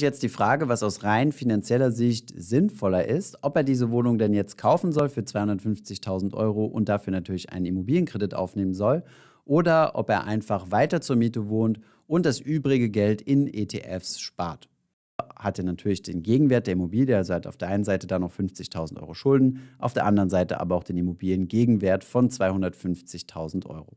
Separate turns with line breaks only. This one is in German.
jetzt die Frage, was aus rein finanzieller Sicht sinnvoller ist, ob er diese Wohnung denn jetzt kaufen soll für 250.000 Euro und dafür natürlich einen Immobilienkredit aufnehmen soll oder ob er einfach weiter zur Miete wohnt und das übrige Geld in ETFs spart. Hat er natürlich den Gegenwert der Immobilie, also hat auf der einen Seite da noch 50.000 Euro Schulden, auf der anderen Seite aber auch den Immobiliengegenwert von 250.000 Euro.